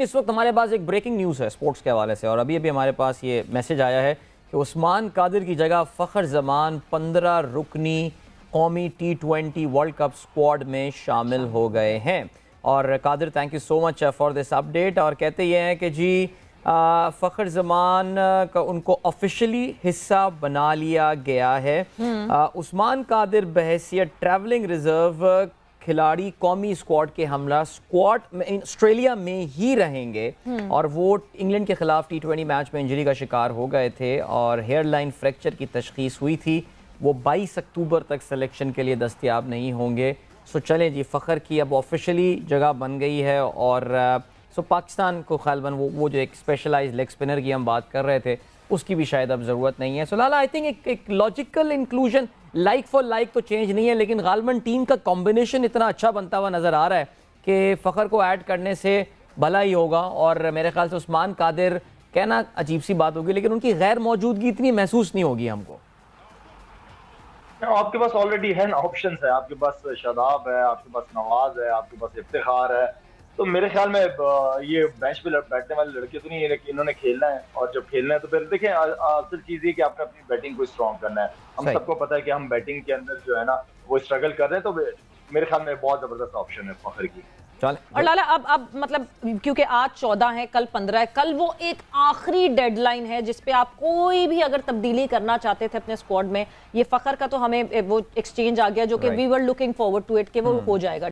इस वक्त हमारे पास एक ब्रेकिंग न्यूज़ है स्पोर्ट्स के हवाले से और अभी अभी हमारे पास ये मैसेज आया है कि उस्मान कादिर की जगह फ़खर जमान पंद्रह रुकनी कौमी T twenty World Cup squad में शामिल हो गए हैं और Qadir thank you so much for this update और कहते ये हैं कि जी uh, फ़खर जमान uh, का उनको ऑफिशली हिस्सा बना लिया गया है हम्म। uh, उस्मान कादिर बहसीत ट्रैवलिंग रिज़र्व खिलाड़ी कौमी स्क्वाड के हमला स्क्वाड में ऑस्ट्रेलिया में ही रहेंगे हम्म। और वो इंग्लैंड के खिलाफ टी ट्वेंटी मैच में इंजरी का शिकार हो गए थे और हेयरलाइन फ्रैक्चर की तशखीस हुई थी वो 22 अक्टूबर तक सिलेक्शन के लिए दस्तियाब नहीं होंगे सो चलें जी फ़खर की अब ऑफिशली जगह बन गई है और सो uh, पाकिस्तान को खालबन वो वो जो एक स्पेशलाइज लेग स्पिनर की हम बात कर रहे थे उसकी भी शायद अब ज़रूरत नहीं है सो लाला आई थिंक एक logical inclusion like for like तो चेंज नहीं है लेकिन गालमन टीम का कॉम्बिनेशन इतना अच्छा बनता हुआ नज़र आ रहा है कि फ़खर को ऐड करने से भला ही होगा और मेरे ख्याल से उस्मान कादिर कहना अजीब सी बात होगी लेकिन उनकी गैर मौजूदगी इतनी महसूस नहीं होगी हमको आपके पास ऑलरेडी है ना ऑप्शन है आपके पास शदाब है आपके पास नवाज है आपके पास इफ्तार है तो मेरे ख्याल में ये बेंच पे बैठने वाले लड़के तो नहीं है इन्होंने खेलना है और जब खेलना है तो फिर देखें असल चीज ये कि आपने अपनी बैटिंग को स्ट्रॉन्ग करना है हम सबको पता है कि हम बैटिंग के अंदर जो है ना वो स्ट्रगल कर रहे हैं तो मेरे ख्याल में बहुत जबरदस्त ऑप्शन है फखर की और लाला अब अब मतलब क्योंकि आज चौदह है कल पंद्रह है कल वो एक आखिरी डेडलाइन है जिसपे आप कोई भी अगर तब्दीली करना चाहते थे अपने स्क्वाड में ये फखर का तो हमें वो एक्सचेंज आ गया जो कि we were looking forward to it के वो हम्म। हो जाएगा